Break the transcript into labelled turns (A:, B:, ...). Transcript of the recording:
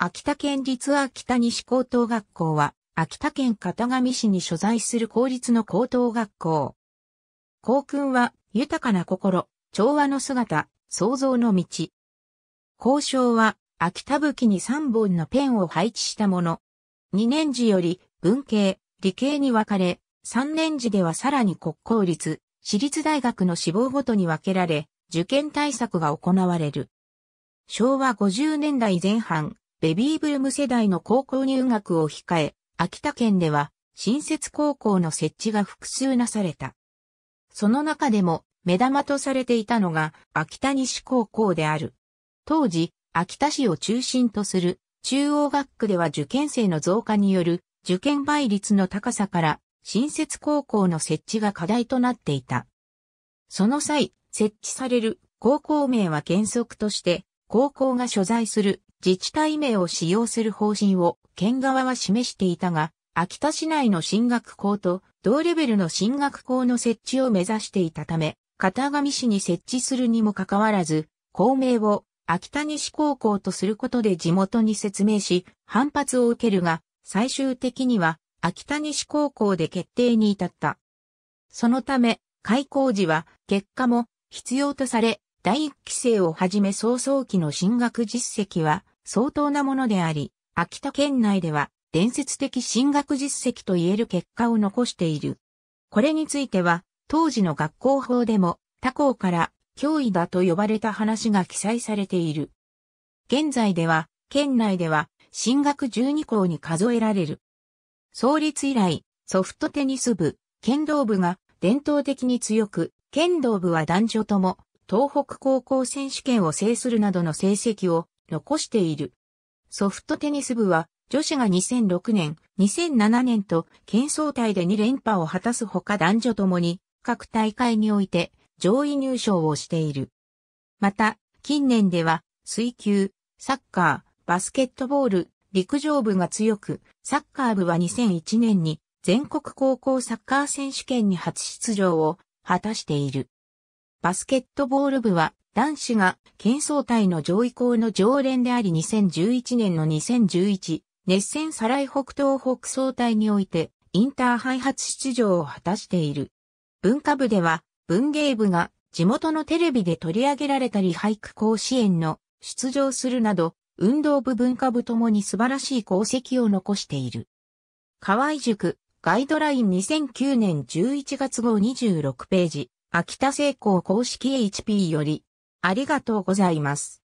A: 秋田県立秋田西高等学校は、秋田県片上市に所在する公立の高等学校。校訓は、豊かな心、調和の姿、創造の道。校章は、秋田武器に3本のペンを配置したもの。2年時より、文系、理系に分かれ、3年時ではさらに国公立、私立大学の志望ごとに分けられ、受験対策が行われる。昭和50年代前半、ベビーブーム世代の高校入学を控え、秋田県では、新設高校の設置が複数なされた。その中でも、目玉とされていたのが、秋田西高校である。当時、秋田市を中心とする、中央学区では受験生の増加による、受験倍率の高さから、新設高校の設置が課題となっていた。その際、設置される高校名は原則として、高校が所在する自治体名を使用する方針を県側は示していたが、秋田市内の進学校と同レベルの進学校の設置を目指していたため、片上市に設置するにもかかわらず、校名を秋田西高校とすることで地元に説明し、反発を受けるが、最終的には秋田西高校で決定に至った。そのため、開校時は結果も必要とされ、第一期生をはじめ早々期の進学実績は相当なものであり、秋田県内では伝説的進学実績と言える結果を残している。これについては、当時の学校法でも他校から脅威だと呼ばれた話が記載されている。現在では、県内では進学12校に数えられる。創立以来、ソフトテニス部、剣道部が伝統的に強く、剣道部は男女とも東北高校選手権を制するなどの成績を残している。ソフトテニス部は女子が2006年、2007年と県総体で2連覇を果たすほか男女ともに各大会において上位入賞をしている。また、近年では水球、サッカー、バスケットボール、陸上部が強く、サッカー部は2001年に全国高校サッカー選手権に初出場を果たしている。バスケットボール部は男子が県総体の上位校の常連であり2011年の2011熱戦サライ北東北総体においてインターハイ初出場を果たしている。文化部では文芸部が地元のテレビで取り上げられたり俳句甲子園の出場するなど運動部文化部ともに素晴らしい功績を残している。河合塾ガイドライン2009年11月号26ページ秋田製鋼公式 HP より、ありがとうございます。